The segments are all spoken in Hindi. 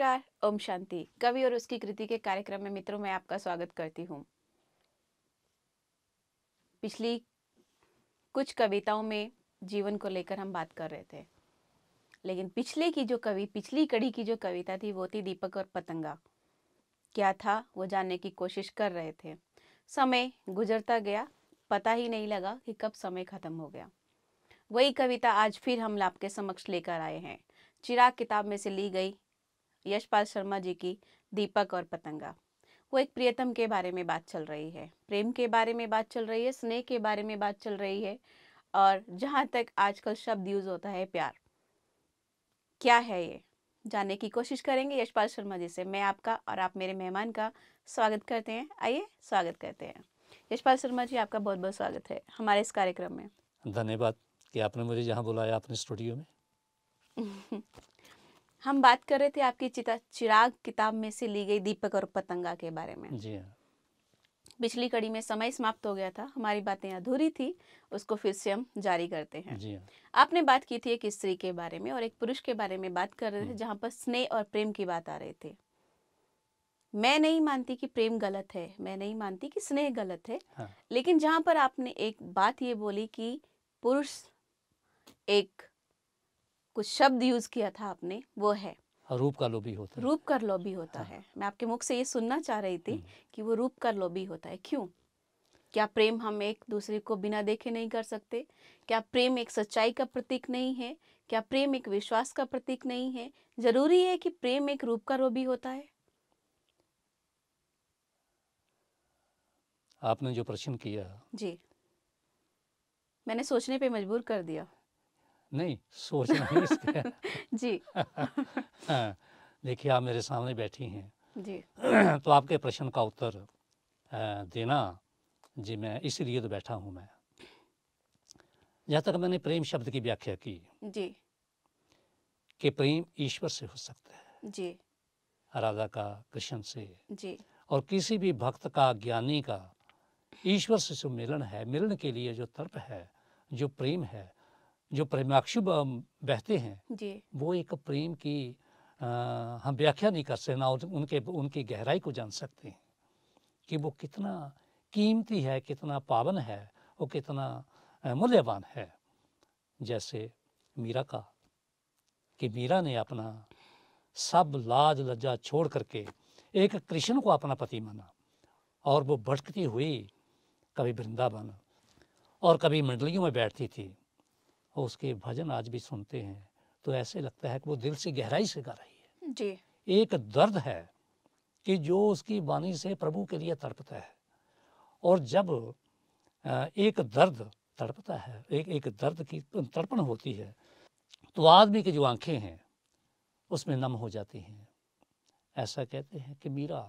नमस्कार ओम शांति कवि और उसकी कृति के कार्यक्रम में मित्रों मैं आपका स्वागत करती हूँ पिछली कुछ कविताओं में जीवन को लेकर हम बात कर रहे थे लेकिन पिछले की जो कवि पिछली कड़ी की जो कविता थी वो थी दीपक और पतंगा क्या था वो जानने की कोशिश कर रहे थे समय गुजरता गया पता ही नहीं लगा कि कब समय खत्म हो गया वही कविता आज फिर हम आपके समक्ष लेकर आए हैं चिराग किताब में से ली गई यशपाल शर्मा जी की दीपक और पतंगा वो एक प्रियतम के बारे में बात चल रही है प्रेम के बारे में बात चल रही है स्नेह के बारे में बात चल रही है और जहाँ तक आजकल शब्द यूज होता है प्यार क्या है ये जानने की कोशिश करेंगे यशपाल शर्मा जी से मैं आपका और आप मेरे मेहमान का स्वागत करते हैं आइए स्वागत करते हैं यशपाल शर्मा जी आपका बहुत बहुत स्वागत है हमारे इस कार्यक्रम में धन्यवाद कि आपने मुझे यहाँ बुलाया अपने स्टूडियो में हम बात कर रहे थे आपकी चिता चिराग किताब में से ली गई दीपक और पतंगा के बारे में जी हाँ। पिछली कड़ी में समय समाप्त हो गया था हमारी बातें अधूरी थी उसको फिर से हम जारी करते हैं जी हाँ। आपने बात की थी एक स्त्री के बारे में और एक पुरुष के बारे में बात कर रहे थे हम्म। जहाँ पर स्नेह और प्रेम की बात आ रहे थे मैं नहीं मानती कि प्रेम गलत है मैं नहीं मानती कि स्नेह गलत है हाँ। लेकिन जहाँ पर आपने एक बात ये बोली कि पुरुष एक कुछ शब्द यूज किया था आपने वो है रूप का लोभी होता है रूप का लोभी होता हाँ। है मैं आपके मुख से ये सुनना चाह रही थी हम्म। कि वो रूप का लोभी होता है क्यों क्या प्रेम हम एक दूसरे को बिना देखे नहीं कर सकते क्या प्रेम एक सच्चाई का प्रतीक नहीं है क्या प्रेम एक विश्वास का प्रतीक नहीं है जरूरी है कि प्रेम एक रूप का लोभी होता है आपने जो प्रश्न किया जी मैंने सोचने पे मजबूर कर दिया नहीं सोचना ही इसका जी हाँ, देखिए आप मेरे सामने बैठी हैं जी तो आपके प्रश्न का उत्तर देना जी मैं इसलिए तो बैठा हूँ मैं जहाँ तक मैंने प्रेम शब्द की व्याख्या की जी कि प्रेम ईश्वर से हो सकता है जी राधा का कृष्ण से जी और किसी भी भक्त का ज्ञानी का ईश्वर से जो मिलन है मिलन के लिए जो तर्प है जो प्रेम है जो प्रेमाक्षी बहते हैं जी वो एक प्रेम की आ, हम व्याख्या नहीं कर सकते ना उनके उनकी गहराई को जान सकते हैं कि वो कितना कीमती है कितना पावन है वो कितना मूल्यवान है जैसे मीरा का कि मीरा ने अपना सब लाज लज्जा छोड़ करके एक कृष्ण को अपना पति माना और वो भटकती हुई कभी वृंदावन और कभी मंडलियों में बैठती थी और उसके भजन आज भी सुनते हैं तो ऐसे लगता है कि वो दिल से गहराई से गा रही है जी एक दर्द है कि जो उसकी वाणी से प्रभु के लिए तड़पता है और जब एक दर्द तड़पता है एक एक दर्द की तड़पण होती है तो आदमी की जो आंखें हैं उसमें नम हो जाती हैं ऐसा कहते हैं कि मीरा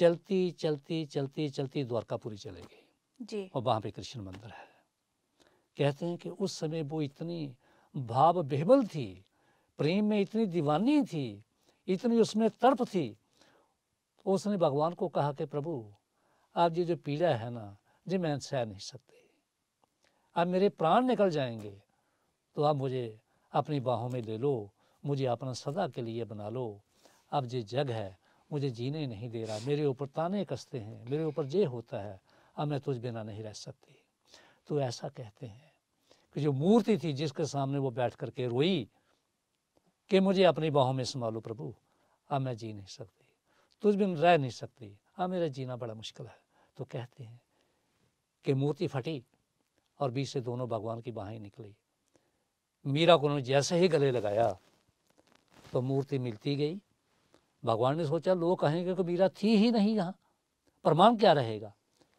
चलती चलती चलती चलती द्वारकापुरी चले गई जी और वहाँ पे कृष्ण मंदिर है कहते हैं कि उस समय वो इतनी भाव बेहबल थी प्रेम में इतनी दीवानी थी इतनी उसमें तर्प थी तो उसने भगवान को कहा कि प्रभु आप ये जो पीड़ा है ना जी मैं सह नहीं सकती अब मेरे प्राण निकल जाएंगे तो आप मुझे अपनी बाहों में ले लो मुझे अपना सदा के लिए बना लो अब ये जग है मुझे जीने नहीं दे रहा मेरे ऊपर ताने कसते हैं मेरे ऊपर जे होता है अब मैं तुझ बिना नहीं रह सकती तो ऐसा कहते हैं कि जो मूर्ति थी जिसके सामने वो बैठ करके रोई कि मुझे अपनी बाहों में संभालो प्रभु अब मैं जी नहीं सकती तुझ बिन रह नहीं सकती अब मेरा जीना बड़ा मुश्किल है तो कहते हैं कि मूर्ति फटी और बीच से दोनों भगवान की बाहें निकली मीरा को उन्होंने जैसे ही गले लगाया तो मूर्ति मिलती गई भगवान ने सोचा लोग कहेंगे कि मीरा थी ही नहीं यहाँ प्रमाण क्या रहेगा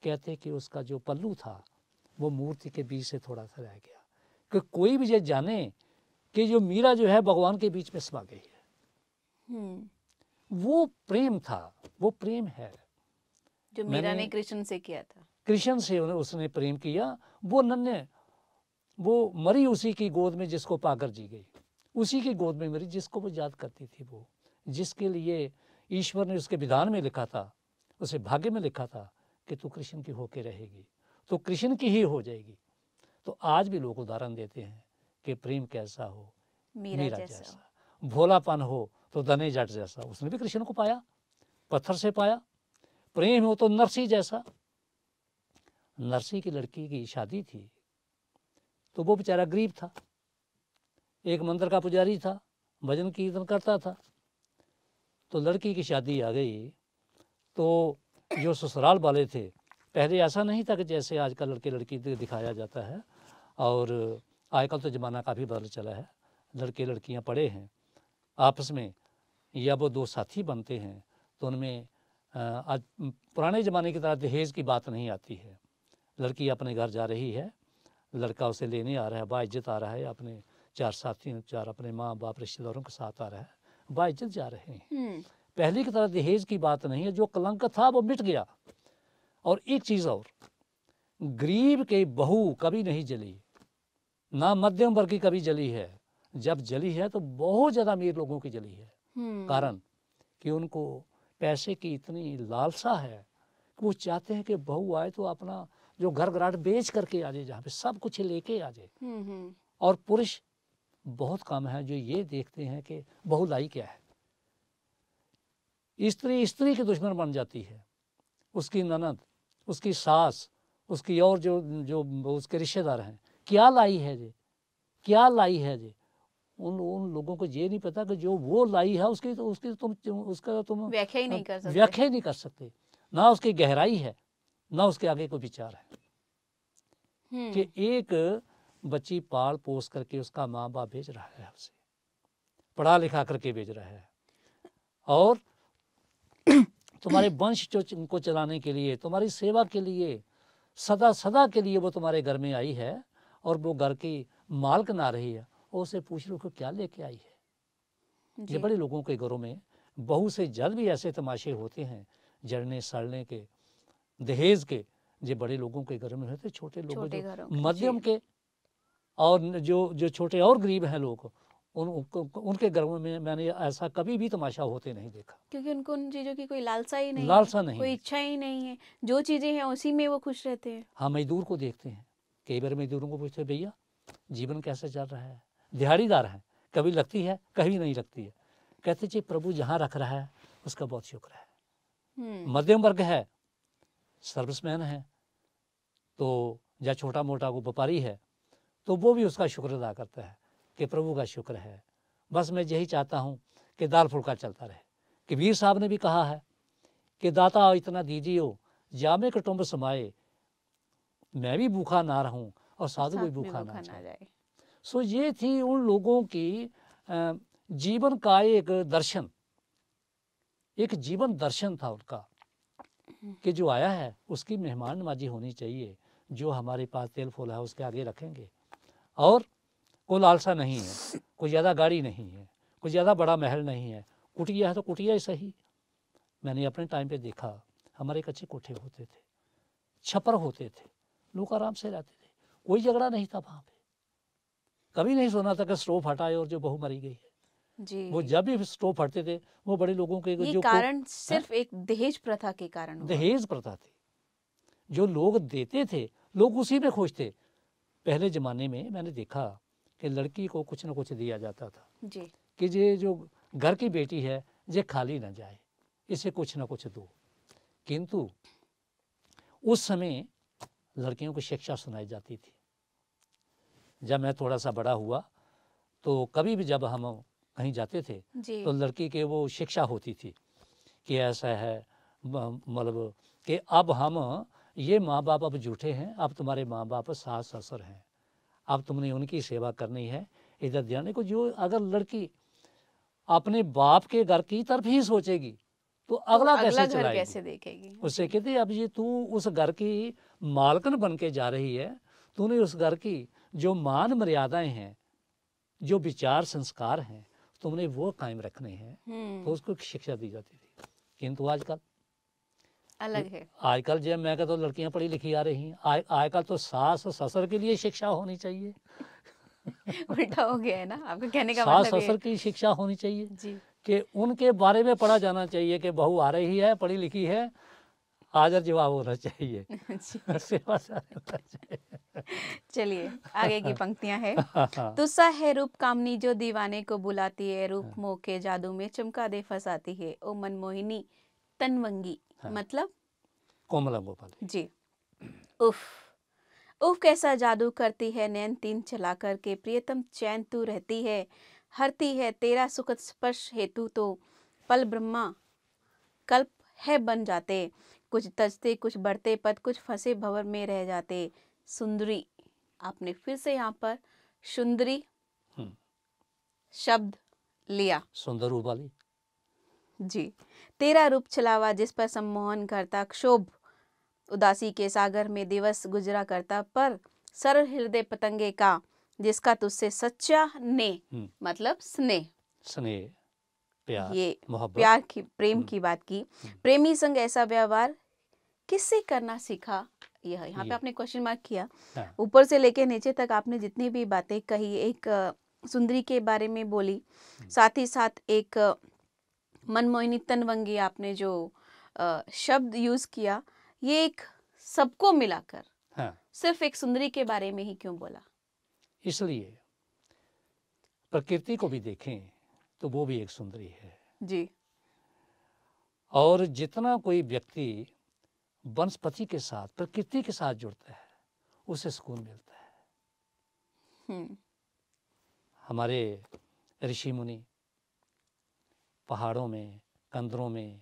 कहते कि उसका जो पल्लू था वो मूर्ति के बीच से थोड़ा सा रह गया कि कोई भी ये जाने कि जो मीरा जो है भगवान के बीच में समा गई है हम्म। वो प्रेम था वो प्रेम है जो मीरा ने कृष्ण से किया था कृष्ण से उसने प्रेम किया वो नन्हे वो मरी उसी की गोद में जिसको पाकर जी गई उसी की गोद में मरी जिसको वो याद करती थी वो जिसके लिए ईश्वर ने उसके विधान में लिखा था उसे भाग्य में लिखा था कि तू कृष्ण की होके रहेगी तो कृष्ण की ही हो जाएगी तो आज भी लोग उदाहरण देते हैं कि प्रेम कैसा हो मीरा, मीरा जैसा, जैसा। भोलापन हो तो दने जट जैसा उसने भी कृष्ण को पाया पत्थर से पाया प्रेम हो तो नरसी जैसा नरसी की लड़की की शादी थी तो वो बेचारा गरीब था एक मंदिर का पुजारी था भजन कीर्तन करता था तो लड़की की शादी आ गई तो जो ससुराल वाले थे पहले ऐसा नहीं था कि जैसे आजकल लड़के लड़की दिखाया जाता है और आजकल तो ज़माना काफ़ी बदल चला है लड़के लड़कियाँ पढ़े हैं आपस में या वो दो साथी बनते हैं तो उनमें आज पुराने ज़माने की तरह दहेज की बात नहीं आती है लड़की अपने घर जा रही है लड़का उसे लेने आ रहा है बाइज्जत आ रहा है अपने चार साथी चार अपने माँ बाप रिश्तेदारों के साथ आ रहा है बाइज्जत जा रहे हैं हम्म। पहले की तरह दहेज की बात नहीं है जो कलंक था वो मिट गया और एक चीज़ और गरीब के बहू कभी नहीं जली ना मध्यम वर्ग की कभी जली है जब जली है तो बहुत ज़्यादा अमीर लोगों की जली है हम्म। कारण कि उनको पैसे की इतनी लालसा है कि वो चाहते हैं कि बहू आए तो अपना जो घर घराट बेच करके आ जाए जहाँ पे सब कुछ लेके आ जाए हम्म, हम्म। और पुरुष बहुत कम है जो ये देखते हैं कि बहू लाई क्या है स्त्री स्त्री की दुश्मन बन जाती है उसकी ननद उसकी सास उसकी और जो जो उसके रिश्तेदार हैं क्या लाई है जी क्या लाई है जी उन उन लोगों को ये नहीं पता कि जो वो लाई है उसकी तो उसकी तो तुम उसका तो तुम व्याख्या ही नहीं कर सकते व्याख्या ही नहीं कर सकते ना उसकी गहराई है ना उसके आगे कोई विचार है हम्म। कि एक बच्ची पाल पोस करके उसका माँ बाप भेज रहा है उसे पढ़ा लिखा करके भेज रहा है और तुम्हारे वंश जो को चलाने के लिए तुम्हारी सेवा के लिए सदा सदा के लिए वो तुम्हारे घर में आई है और वो घर की मालक ना रही है और उसे पूछ रहे हो क्या लेके आई है ये बड़े लोगों के घरों में बहुत से जल भी ऐसे तमाशे होते हैं जड़ने सड़ने के दहेज के जो बड़े लोगों के घर में होते छोटे लोगों के मध्यम के और जो जो छोटे और गरीब हैं लोग उन, उनके गर्भ में मैंने ऐसा कभी भी तमाशा होते नहीं देखा क्योंकि उनको उन चीज़ों की कोई लालसा ही नहीं लालसा नहीं कोई इच्छा ही नहीं है जो चीज़ें हैं उसी में वो खुश रहते हैं हाँ मजदूर को देखते हैं कई बार मजदूरों को पूछते हैं भैया जीवन कैसे चल रहा है दिहाड़ीदार है कभी लगती है कभी नहीं लगती है कहते जी प्रभु जहाँ रख रहा है उसका बहुत शुक्र है हम्म। मध्यम वर्ग है सर्विसमैन है तो या छोटा मोटा वो व्यापारी है तो वो भी उसका शुक्र अदा करता है कि प्रभु का शुक्र है बस मैं यही चाहता हूँ कि दाल फुलका चलता रहे कि वीर साहब ने भी कहा है कि दाता इतना दीजिए जामे कटुम्ब समाये मैं भी भूखा ना रहूं और साधु भी भूखा ना जाए सो ये थी उन लोगों की जीवन का एक दर्शन एक जीवन दर्शन था उनका कि जो आया है उसकी मेहमान नवाजी होनी चाहिए जो हमारे पास तेल फूल है उसके आगे रखेंगे और कोई लालसा नहीं है कोई ज़्यादा गाड़ी नहीं है कोई ज़्यादा बड़ा महल नहीं है कुटिया है तो कुटिया ही सही मैंने अपने टाइम पे देखा हमारे कच्चे कोठे होते थे छपर होते थे लोग आराम से रहते थे कोई झगड़ा नहीं था वहाँ पे कभी नहीं सुना था कि स्टोव हटाए और जो बहू मरी गई है जी। वो जब भी स्टोव फटते थे वो बड़े लोगों के ये जो कारण सिर्फ एक दहेज प्रथा के कारण दहेज प्रथा थी जो लोग देते थे लोग उसी पे खुश थे पहले जमाने में मैंने देखा कि लड़की को कुछ ना कुछ दिया जाता था जी कि ये जो घर की बेटी है ये खाली ना जाए इसे कुछ ना कुछ दो किंतु उस समय लड़कियों को शिक्षा सुनाई जाती थी जब मैं थोड़ा सा बड़ा हुआ तो कभी भी जब हम कहीं जाते थे तो लड़की के वो शिक्षा होती थी कि ऐसा है मतलब कि अब हम ये माँ बाप अब झूठे हैं अब तुम्हारे माँ बाप सास ससुर हैं अब तुमने उनकी सेवा करनी है इधर ध्यान देखो जो अगर लड़की अपने बाप के घर की तरफ ही सोचेगी तो अगला, तो अगला कैसे कैसे देखेगी उससे कहते अब ये तू उस घर की मालकन बन के जा रही है तूने उस घर की जो मान मर्यादाएं हैं जो विचार संस्कार हैं तुमने वो कायम रखने हैं तो हम्म। उसको शिक्षा दी जाती थी किंतु आजकल अलग है आजकल जो मैं तो लड़कियां पढ़ी लिखी आ रही हैं आजकल तो सास और ससुर के लिए शिक्षा होनी चाहिए उल्टा हो गया है ना आपको कहने का सास मतलब ससुर की शिक्षा होनी चाहिए जी कि उनके बारे में पढ़ा जाना चाहिए कि बहू आ रही है पढ़ी लिखी है आजर जवाब होना चाहिए चलिए आगे की पंक्तियां है हाँ, हाँ। तुसा है रूप कामनी जो दीवाने को बुलाती है रूप हाँ। मोके जादू में चमका दे फसाती है ओ मनमोहिनी तनवंगी हाँ। मतलब कोमला गोपाल जी उफ उफ कैसा जादू करती है नैन तीन चला कर के प्रियतम चैन तू रहती है हरती है तेरा सुखद स्पर्श हेतु तो पल ब्रह्मा कल्प है बन जाते कुछ तजते कुछ बढ़ते पद कुछ फंसे भवर में रह जाते सुंदरी आपने फिर से यहाँ पर सुंदरी शब्द लिया सुंदर उबाली जी तेरा रूप छलावा जिस पर सम्मोहन करता क्षोभ उदासी के सागर में दिवस गुजरा करता पर सर हृदय पतंगे का जिसका तुझसे सच्चा ने हम्म। मतलब स्नेह स्नेह प्यार ये प्यार की प्रेम हम्म। की बात की हम्म। प्रेमी संग ऐसा व्यवहार किससे करना सीखा यह यहाँ पे आपने क्वेश्चन मार्क किया हाँ। ऊपर से लेके नीचे तक आपने जितनी भी बातें कही एक सुंदरी के बारे में बोली साथ ही साथ एक मनमोहिनी तनवंगी आपने जो आ, शब्द यूज किया ये एक सबको मिलाकर हाँ। सिर्फ एक सुंदरी के बारे में ही क्यों बोला इसलिए प्रकृति को भी देखें तो वो भी एक सुंदरी है जी और जितना कोई व्यक्ति वनस्पति के साथ प्रकृति के साथ जुड़ता है उसे सुकून मिलता है हम्म। हमारे ऋषि मुनि पहाड़ों में कंदरों में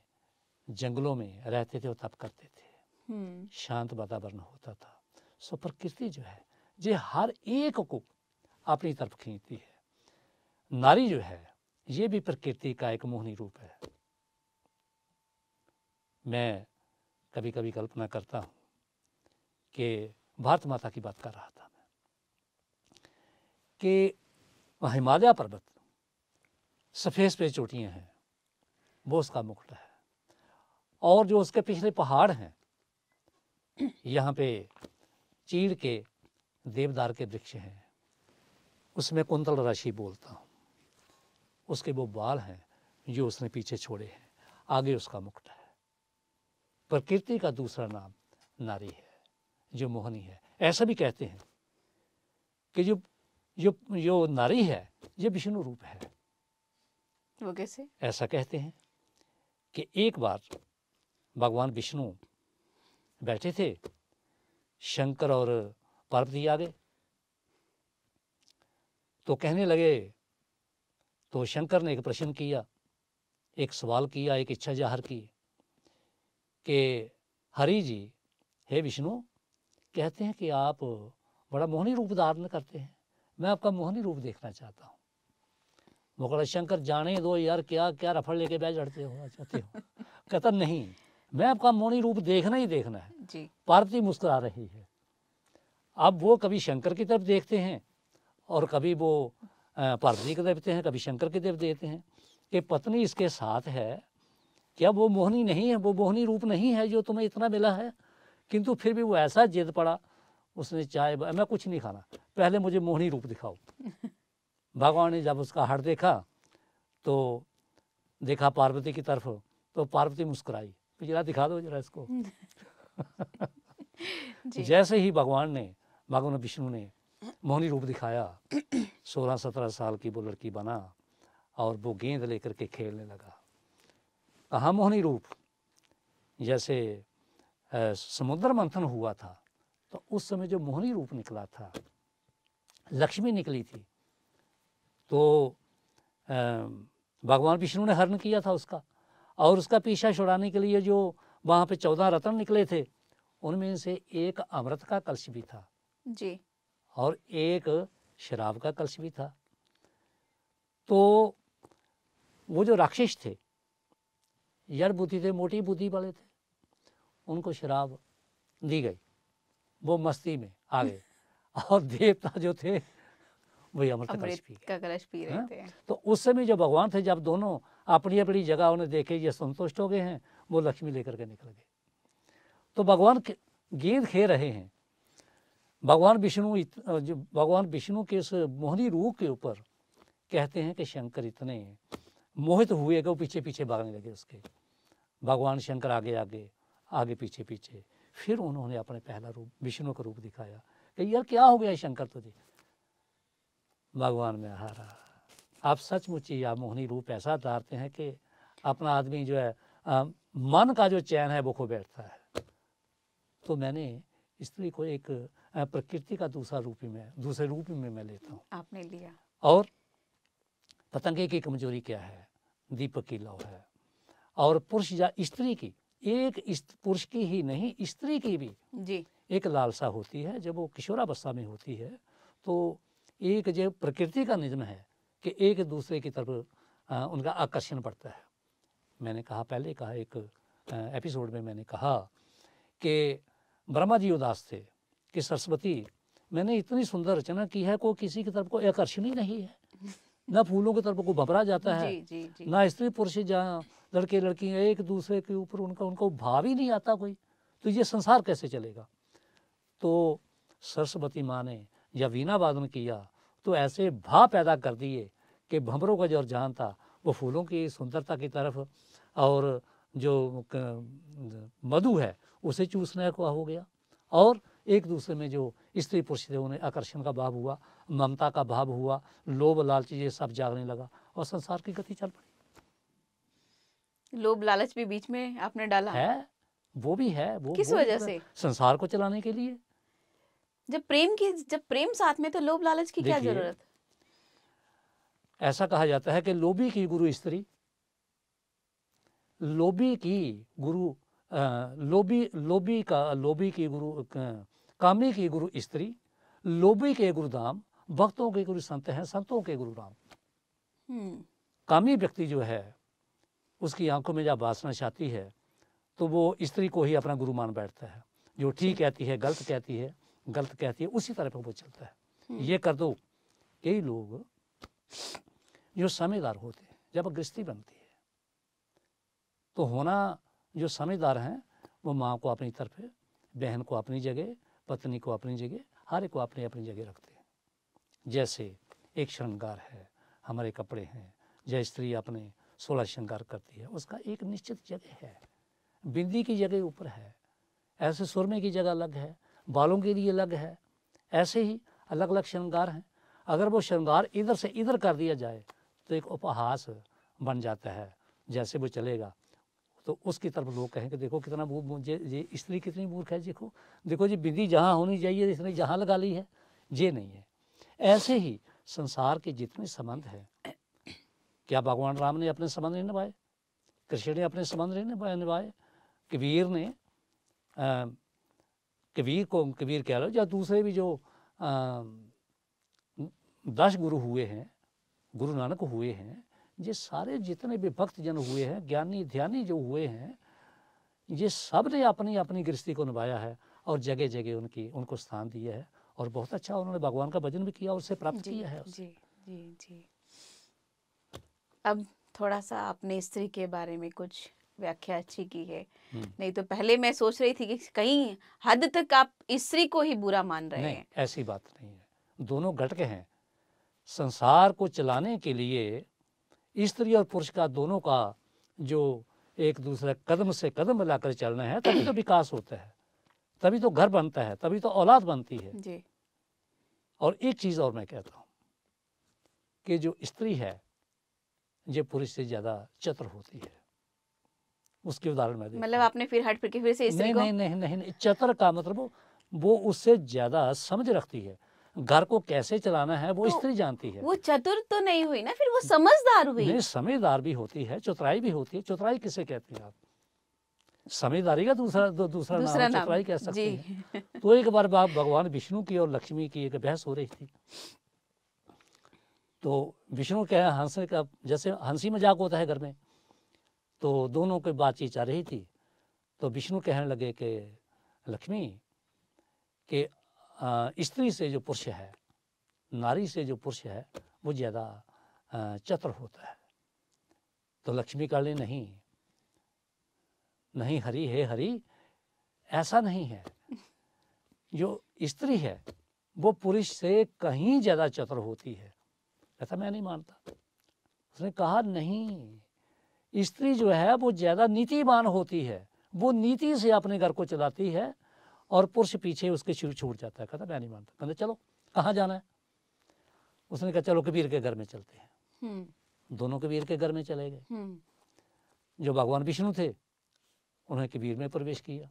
जंगलों में रहते थे और तप करते थे हम्म। शांत वातावरण होता था सो प्रकृति जो है ये हर एक को अपनी तरफ खींचती है नारी जो है ये भी प्रकृति का एक मोहनी रूप है मैं कभी कभी कल्पना करता हूँ कि भारत माता की बात कर रहा था मैं कि हिमालय पर्वत सफ़ेद पे चोटियाँ हैं वो उसका मुकुट है और जो उसके पिछले पहाड़ हैं यहाँ पे चीड़ के देवदार के वृक्ष हैं उसमें कुंतल राशि बोलता हूँ उसके वो बाल हैं जो उसने पीछे छोड़े हैं आगे उसका मुकुट है प्रकृति का दूसरा नाम नारी है जो मोहनी है ऐसा भी कहते हैं कि जो जो जो नारी है ये विष्णु रूप है वो कैसे ऐसा कहते हैं कि एक बार भगवान विष्णु बैठे थे शंकर और पार्वती आ गए तो कहने लगे तो शंकर ने एक प्रश्न किया एक सवाल किया एक इच्छा जाहिर की कि हरि जी हे विष्णु कहते हैं कि आप बड़ा मोहनी रूप धारण करते हैं मैं आपका मोहनी रूप देखना चाहता हूँ मुकल शंकर जाने दो यार क्या क्या रफड़ लेके बैठ चढ़ते हो अच्छा, चाहते हो कहता नहीं मैं आपका मोनी रूप देखना ही देखना है जी। पार्वती मुस्कुरा रही है अब वो कभी शंकर की तरफ देखते हैं और कभी वो पार्वती की देखते हैं कभी शंकर की तरफ देखते हैं कि पत्नी इसके साथ है क्या वो मोहनी नहीं है वो मोहनी रूप नहीं है जो तुम्हें इतना मिला है किंतु फिर भी वो ऐसा जिद पड़ा उसने चाय मैं कुछ नहीं खाना पहले मुझे मोहनी रूप दिखाओ भगवान ने जब उसका हट देखा तो देखा पार्वती की तरफ तो पार्वती मुस्कुराई जरा दिखा दो जरा इसको जैसे ही भगवान ने भगवान विष्णु ने मोहनी रूप दिखाया सोलह सत्रह साल की वो लड़की बना और वो गेंद लेकर के खेलने लगा कहा मोहनी रूप जैसे समुद्र मंथन हुआ था तो उस समय जो मोहनी रूप निकला था लक्ष्मी निकली थी तो भगवान विष्णु ने हरण किया था उसका और उसका पीछा छुड़ाने के लिए जो वहाँ पे चौदह रत्न निकले थे उनमें से एक अमृत का कलश भी था जी और एक शराब का कलश भी था तो वो जो राक्षस थे यार बुद्धि थे मोटी बुद्धि वाले थे उनको शराब दी गई वो मस्ती में आ गए और देवता जो थे वही अमृत कलश पी का कलश पी रहे हाँ? थे तो उस समय जो भगवान थे जब दोनों अपनी अपनी जगह उन्हें देखे ये संतुष्ट हो गए हैं वो लक्ष्मी लेकर के निकल गए तो भगवान गेंद खे रहे हैं भगवान विष्णु जो भगवान विष्णु के उस मोहनी रूप के ऊपर कहते हैं कि शंकर इतने मोहित हुए कि वो पीछे पीछे भागने लगे उसके भगवान शंकर आगे आगे आगे पीछे पीछे फिर उन्होंने अपने पहला रूप विष्णु का रूप दिखाया कि यार क्या हो गया शंकर तुझे तो भगवान में हारा आप सचमुच ही आप मोहनी रूप ऐसा उतारते हैं कि अपना आदमी जो है आ, मन का जो चैन है वो खो बैठता है तो मैंने स्त्री को एक प्रकृति का दूसरा रूप ही में दूसरे रूप में मैं लेता हूँ आपने लिया और पतंगे की कमजोरी क्या है दीपक की लौ है और पुरुष या स्त्री की एक पुरुष की ही नहीं स्त्री की भी जी एक लालसा होती है जब वो किशोरावस्था में होती है तो एक जो प्रकृति का निजम है कि एक दूसरे की तरफ उनका आकर्षण पड़ता है मैंने कहा पहले कहा एक एपिसोड में मैंने कहा कि ब्रह्मा जी उदास थे कि सरस्वती मैंने इतनी सुंदर रचना की है को किसी की तरफ को आकर्षण ही नहीं है ना फूलों की तरफ को घबरा जाता है जी, जी, जी। ना स्त्री पुरुष जहाँ लड़के लड़की एक दूसरे के ऊपर उनका उनको भाव ही नहीं आता कोई तो ये संसार कैसे चलेगा तो सरस्वती माँ ने या वीणा वादन किया तो ऐसे भाव पैदा कर दिए कि भंवरों का जो रुझान था वो फूलों की सुंदरता की तरफ और जो मधु है उसे चूसने का हो गया और एक दूसरे में जो स्त्री पुरुष थे उन्हें आकर्षण का भाव हुआ ममता का भाव हुआ लोभ लालच ये सब जागने लगा और संसार की गति चल पड़ी लोभ लालच भी बीच में आपने डाला है वो भी है वो किस वजह से संसार को चलाने के लिए जब प्रेम की जब प्रेम साथ में तो लोभ लालच की क्या जरूरत ऐसा कहा जाता है कि लोभी की गुरु स्त्री लोभी की गुरु लोभी लोभी का लोभी की गुरु कामी की गुरु स्त्री लोभी के गुरु धाम भक्तों के गुरु संत हैं संतों के गुरु राम हम्म। कामी व्यक्ति जो है उसकी आंखों में जब वासना चाहती है तो वो स्त्री को ही अपना गुरु मान बैठता है जो ठीक कहती है गलत कहती है गलत कहती है उसी तरह पर वो चलता है हम्म। ये कर दो कई लोग जो समझदार होते हैं जब गृहस्थी बनती है तो होना जो समझदार हैं वो माँ को अपनी तरफ बहन को अपनी जगह पत्नी को अपनी जगह हर एक को अपनी अपनी जगह रखते हैं जैसे एक श्रृंगार है हमारे कपड़े हैं जय स्त्री अपने सोलह श्रृंगार करती है उसका एक निश्चित जगह है बिंदी की जगह ऊपर है ऐसे सुरमे की जगह अलग है बालों के लिए अलग है ऐसे ही अलग अलग श्रृंगार हैं अगर वो श्रृंगार इधर से इधर कर दिया जाए तो एक उपहास बन जाता है जैसे वो चलेगा तो उसकी तरफ लोग कहें कि देखो कितना वो ये स्त्री कितनी मूर्ख है देखो देखो जी बिंदी जहाँ होनी चाहिए इसने जहाँ लगा ली है ये नहीं है ऐसे ही संसार के जितने संबंध हैं क्या भगवान राम ने अपने संबंध नहीं निभाए कृष्ण ने अपने संबंध नहीं निभाए निभाए कबीर ने कबीर को कबीर कह लो या दूसरे भी जो दस गुरु हुए हैं गुरु नानक हुए हैं ये सारे जितने भी भक्त जन हुए हैं ज्ञानी ध्यानी जो हुए हैं ये सब ने अपनी अपनी गृहस्थी को निभाया है और जगह जगह उनकी उनको स्थान दिया है और बहुत अच्छा उन्होंने भगवान का भजन भी किया और उसे प्राप्त किया है जी जी जी अब थोड़ा सा आपने स्त्री के बारे में कुछ व्याख्या अच्छी की है हम्म। नहीं तो पहले मैं सोच रही थी कि कहीं हद तक आप स्त्री को ही बुरा मान रहे हैं ऐसी बात नहीं है दोनों घटके हैं संसार को चलाने के लिए स्त्री और पुरुष का दोनों का जो एक दूसरे कदम से कदम मिलाकर चलना है तभी तो विकास होता है तभी तो घर बनता है तभी तो औलाद बनती है जी। और एक चीज़ और मैं कहता हूँ कि जो स्त्री है ये पुरुष से ज़्यादा चतुर होती है उसके उदाहरण में मतलब आपने फिर हट फिर फिर से इस नहीं, को? नहीं नहीं नहीं नहीं चतर का मतलब वो उससे ज्यादा समझ रखती है घर को कैसे चलाना है वो तो, स्त्री जानती है वो चतुर तो नहीं हुई ना फिर वो समझदार हुई नहीं समझदार भी होती है चतुराई भी होती है चतुराई किसे कहते हैं आप समझदारी का दूसरा दू, दूसरा, दूसरा नाम, नाम चतुराई कह सकते तो एक बार बाप भगवान विष्णु की और लक्ष्मी की एक बहस हो रही थी तो विष्णु कह हंस का जैसे हंसी मजाक होता है घर में तो दोनों की बातचीत चल रही थी तो विष्णु कहने लगे कि लक्ष्मी के स्त्री से जो पुरुष है नारी से जो पुरुष है वो ज़्यादा चतुर होता है तो लक्ष्मी काले नहीं नहीं हरी हे हरी ऐसा नहीं है जो स्त्री है वो पुरुष से कहीं ज़्यादा चतुर होती है ऐसा मैं नहीं मानता उसने कहा नहीं स्त्री जो है वो ज़्यादा नीतिमान होती है वो नीति से अपने घर को चलाती है और पुरुष पीछे उसके शिव छूट जाता है कहता मैं नहीं मानता कहते चलो कहाँ जाना है उसने कहा चलो कबीर के घर में चलते हैं हम्म। दोनों कबीर के घर में चले गए हम्म। जो भगवान विष्णु थे उन्हें कबीर में प्रवेश किया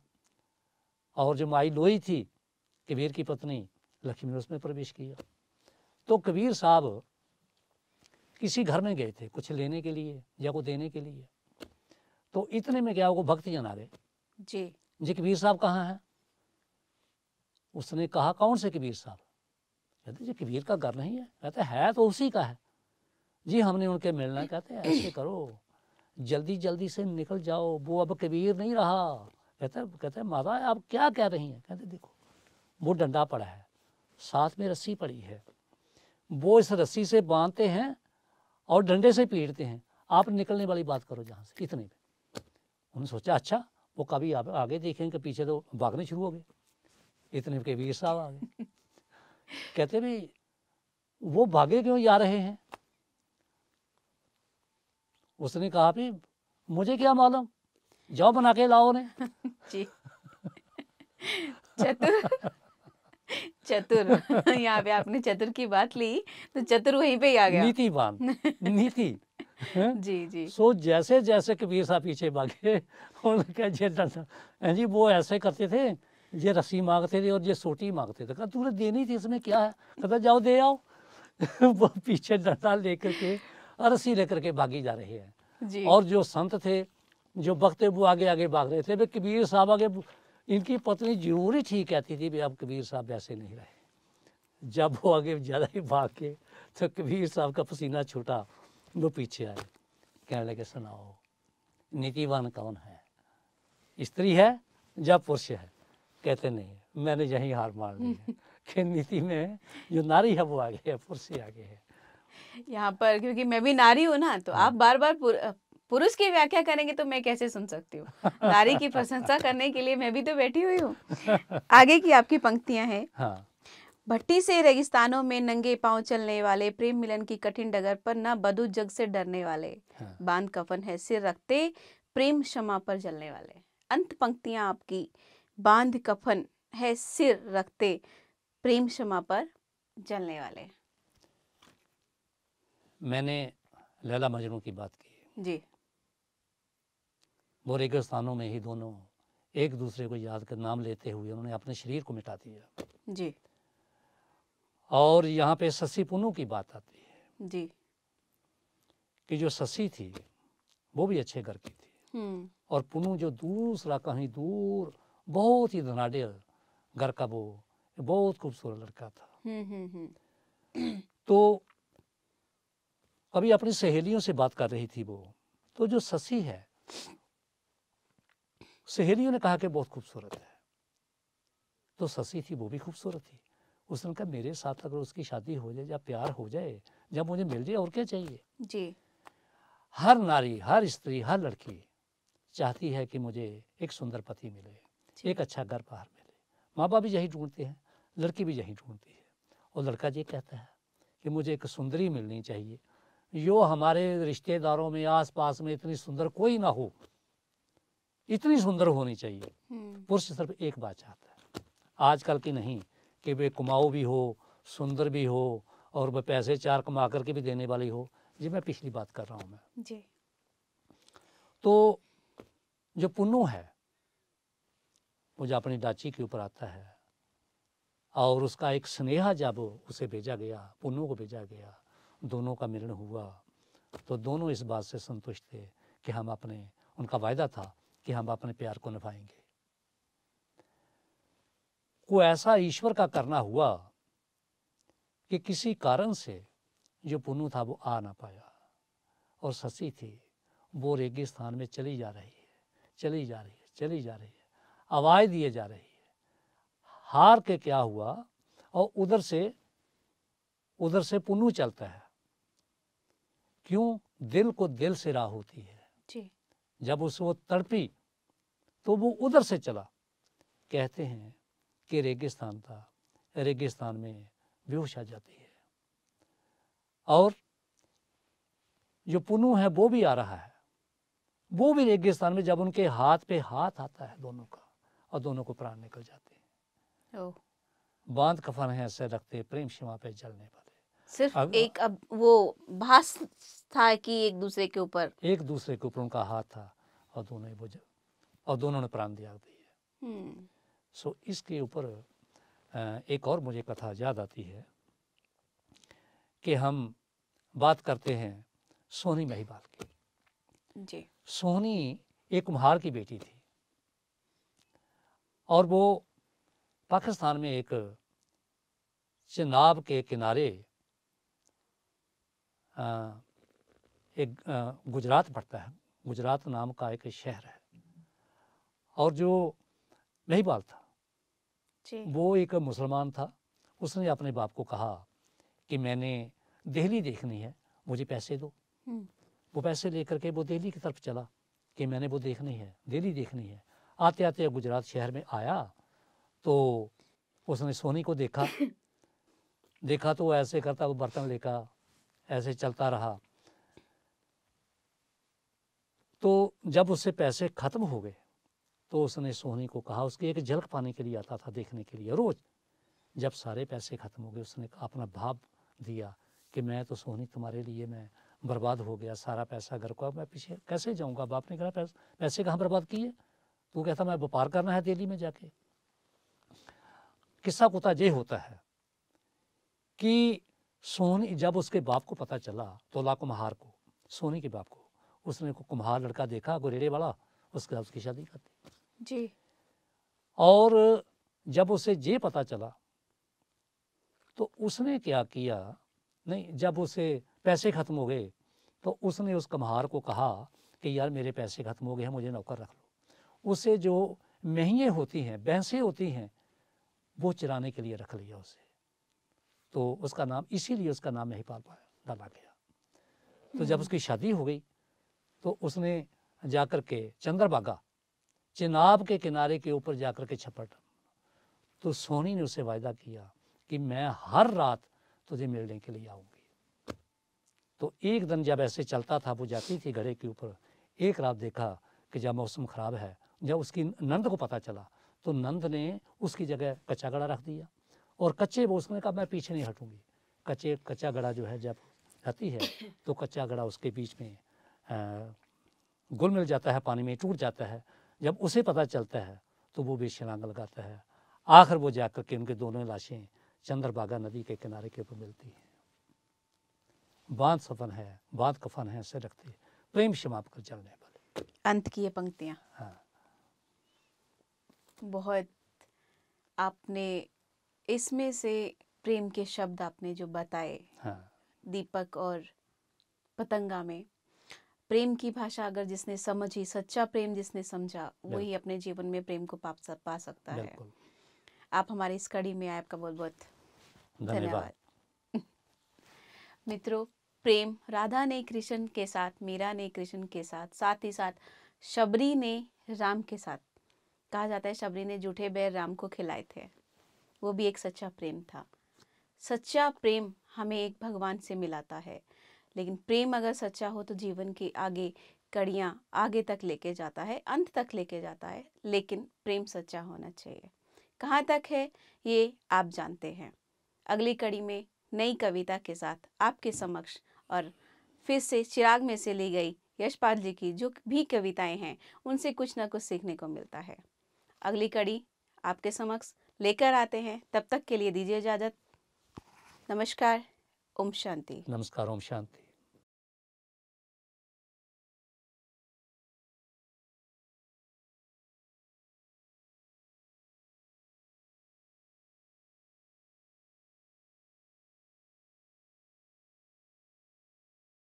और जो माई लोई थी कबीर की पत्नी लक्ष्मी ने उसमें प्रवेश किया तो कबीर साहब किसी घर में गए थे कुछ लेने के लिए या को देने के लिए तो इतने में क्या वो भक्त जन आ गए जी जी कबीर साहब कहाँ हैं उसने कहा कौन से कबीर साहब कहते जी कबीर का घर नहीं है कहते है तो उसी का है जी हमने उनके मिलना कहते ऐसे करो जल्दी जल्दी से निकल जाओ वो अब कबीर नहीं रहा कहते कहते माता आप क्या कह रही हैं कहते देखो वो डंडा पड़ा है साथ में रस्सी पड़ी है वो इस रस्सी से बांधते हैं और डंडे से पीटते हैं आप निकलने वाली बात करो जहाँ से इतने में उन्होंने सोचा अच्छा वो कभी आप आगे देखें कि तो पीछे तो भागने शुरू हो गए इतने के वीर साहब आ गए कहते भी वो भागे क्यों जा रहे हैं उसने कहा भी मुझे क्या मालूम जाओ बना के लाओ ने जी चतुर यहाँ पे आपने चतुर की बात ली तो चतुर वहीं पे ही आ गया नीति नीतिवान नीति जी जी सो so, जैसे जैसे कबीर साहब पीछे भागे उनका जी वो ऐसे करते थे ये रस्सी मांगते थे और ये सोटी मांगते थे कहा तूने देनी थी इसमें क्या है कहता जाओ दे आओ वो पीछे डंडा लेकर के रस्सी लेकर के भागी जा रहे हैं और जो संत थे जो वक्त वो आगे आगे भाग रहे थे कबीर साहब आगे इनकी पत्नी जरूरी ठीक कहती थी भी अब कबीर साहब ऐसे नहीं रहे जब वो आगे ज़्यादा ही भाग के तो कबीर साहब का पसीना छूटा वो पीछे आए कहने लगे सुनाओ नीतिवान कौन है स्त्री है या पुरुष है कहते नहीं मैंने यही हार मान ली कि नीति में जो नारी है वो आगे है पुरुष ही आगे है यहाँ पर क्योंकि मैं भी नारी हूँ ना तो हाँ। आप बार बार पुरुष की व्याख्या करेंगे तो मैं कैसे सुन सकती हूँ नारी की प्रशंसा करने के लिए मैं भी तो बैठी हुई हूँ आगे की आपकी पंक्तियां हैं हाँ। भट्टी से रेगिस्तानों में नंगे पांव चलने वाले प्रेम मिलन की कठिन डगर पर ना बदू जग से डरने वाले हाँ। बांध कफन है सिर रखते प्रेम क्षमा पर जलने वाले अंत पंक्तियां आपकी बांध कफन है सिर रखते प्रेम क्षमा पर जलने वाले मैंने लैला मजनू की बात की जी वो रेगिस्तानों में ही दोनों एक दूसरे को याद कर नाम लेते हुए उन्होंने अपने शरीर को मिटा दिया जी और यहाँ पे शशि पुनू की बात आती है जी कि जो शशि थी वो भी अच्छे घर की थी हम्म। और पुनू जो दूसरा कहीं दूर बहुत ही धनाढ़ घर का वो बहुत खूबसूरत लड़का था हम्म, हम्म, तो अभी अपनी सहेलियों से बात कर रही थी वो तो जो शशि है सहेलियों ने कहा कि बहुत खूबसूरत है तो ससी थी वो भी खूबसूरत थी उसने कहा मेरे साथ अगर उसकी शादी हो जाए या प्यार हो जाए जब मुझे मिल जाए और क्या चाहिए जी हर नारी हर स्त्री हर लड़की चाहती है कि मुझे एक सुंदर पति मिले एक अच्छा घर बाहर मिले माँ बाप भी यही ढूंढते हैं लड़की भी यही ढूंढती है और लड़का ये कहता है कि मुझे एक सुंदरी मिलनी चाहिए यो हमारे रिश्तेदारों में आस पास में इतनी सुंदर कोई ना हो इतनी सुंदर होनी चाहिए हम्म। पुरुष सिर्फ एक बात चाहता है आजकल की नहीं कि वे कुमाऊ भी हो सुंदर भी हो और वह पैसे चार कमा करके भी देने वाली हो जी मैं पिछली बात कर रहा हूँ मैं जी तो जो पुनु है वो जो अपनी डाची के ऊपर आता है और उसका एक स्नेहा जब उसे भेजा गया पुनु को भेजा गया दोनों का मिलन हुआ तो दोनों इस बात से संतुष्ट थे कि हम अपने उनका वायदा था कि हम अपने प्यार को निभाएंगे को ऐसा ईश्वर का करना हुआ कि किसी कारण से जो पुनु था वो आ ना पाया और ससी थी वो रेगिस्तान में चली जा रही है चली जा रही है चली जा रही है आवाज़ दिए जा रही है हार के क्या हुआ और उधर से उधर से पुनु चलता है क्यों दिल को दिल से राह होती है जी। जब उस वो तड़पी तो वो उधर से चला कहते हैं कि रेगिस्तान था रेगिस्तान में बेहोश आ जाती है और जो पुनु है वो भी आ रहा है वो भी रेगिस्तान में जब उनके हाथ पे हाथ आता है दोनों का और दोनों को प्राण निकल जाते हैं बांध कफन है ऐसे रखते प्रेम सीमा पे जलने वाले सिर्फ अब, एक अब वो भास था कि एक दूसरे के ऊपर एक दूसरे के ऊपर उनका हाथ था और दोनों ही वो और दोनों ने प्राण त्याग दिए सो हम्म। इसके ऊपर एक और मुझे कथा याद आती है कि हम बात करते हैं सोनी बात की जी सोनी एक कुम्हार की बेटी थी और वो पाकिस्तान में एक चिनाब के किनारे एक गुजरात पड़ता है गुजरात नाम का एक शहर है और जो महिबाल था जी। वो एक मुसलमान था उसने अपने बाप को कहा कि मैंने दिल्ली देखनी है मुझे पैसे दो हम्म। वो पैसे लेकर के वो दिल्ली की तरफ चला कि मैंने वो देखनी है दिल्ली देखनी है आते आते गुजरात शहर में आया तो उसने सोनी को देखा देखा तो वो ऐसे करता वो बर्तन लेकर ऐसे चलता रहा तो जब उससे पैसे ख़त्म हो गए तो उसने सोनी को कहा उसके एक झलक पाने के लिए आता था देखने के लिए रोज जब सारे पैसे ख़त्म हो गए उसने अपना भाव दिया कि मैं तो सोनी तुम्हारे लिए मैं बर्बाद हो गया सारा पैसा घर को अब मैं पीछे कैसे जाऊँगा बाप ने कहा पैस, पैसे कहाँ बर्बाद किए तू कहता मैं व्यापार करना है दिल्ली में जाके किस्सा कुत्ता ये होता है कि सोनी जब उसके बाप को पता चला तोला कुम्हार को सोनी के बाप को उसने को कुम्हार लड़का देखा गुरेरे वाला उसके उसकी शादी कर दी जी और जब उसे ये पता चला तो उसने क्या किया नहीं जब उसे पैसे ख़त्म हो गए तो उसने उस कम्हार को कहा कि यार मेरे पैसे ख़त्म हो गए हैं मुझे नौकर रख लो उसे जो महीने होती हैं भैंसें होती हैं वो चराने के लिए रख लिया उसे तो उसका नाम इसीलिए उसका नाम महिपाल डाला गया तो जब हम्म। उसकी शादी हो गई तो उसने जाकर के चंद्रबागा चिनाब के किनारे के ऊपर जाकर के छपट तो सोनी ने उसे वायदा किया कि मैं हर रात तुझे मिलने के लिए आऊँगी तो एक दिन जब ऐसे चलता था वो जाती थी घड़े के ऊपर एक रात देखा कि जब मौसम ख़राब है जब उसकी नंद को पता चला तो नंद ने उसकी जगह कच्चा गड़ा रख दिया और कच्चे वो उसने कहा मैं पीछे नहीं हटूंगी कच्चे कच्चा गड़ा जो है जब रहती है तो कच्चा गड़ा उसके बीच में गुल मिल जाता है पानी में टूट जाता है जब उसे पता चलता है तो वो भी छलांग लगाता है आखिर वो जाकर के उनके दोनों लाशें चंद्रबागा नदी के किनारे के ऊपर मिलती हैं बांध सफन है बांध कफन है से रखते प्रेम समाप्त कर चलने वाले अंत की ये पंक्तियाँ हाँ बहुत आपने इसमें से प्रेम के शब्द आपने जो बताए हाँ। दीपक और पतंगा में प्रेम की भाषा अगर जिसने समझी सच्चा प्रेम जिसने समझा वही अपने जीवन में प्रेम को पा, पा सकता है आप हमारी इस कड़ी में आए आपका बहुत बहुत धन्यवाद मित्रों प्रेम राधा ने कृष्ण के साथ मीरा ने कृष्ण के साथ साथ ही साथ शबरी ने राम के साथ कहा जाता है शबरी ने जूठे बैर राम को खिलाए थे वो भी एक सच्चा प्रेम था सच्चा प्रेम हमें एक भगवान से मिलाता है लेकिन प्रेम अगर सच्चा हो तो जीवन की आगे कड़ियाँ आगे तक लेके जाता है अंत तक लेके जाता है लेकिन प्रेम सच्चा होना चाहिए कहाँ तक है ये आप जानते हैं अगली कड़ी में नई कविता के साथ आपके समक्ष और फिर से चिराग में से ली गई यशपाल जी की जो भी कविताएं हैं उनसे कुछ ना कुछ सीखने को मिलता है अगली कड़ी आपके समक्ष लेकर आते हैं तब तक के लिए दीजिए इजाज़त नमस्कार ओम शांति नमस्कार ओम शांति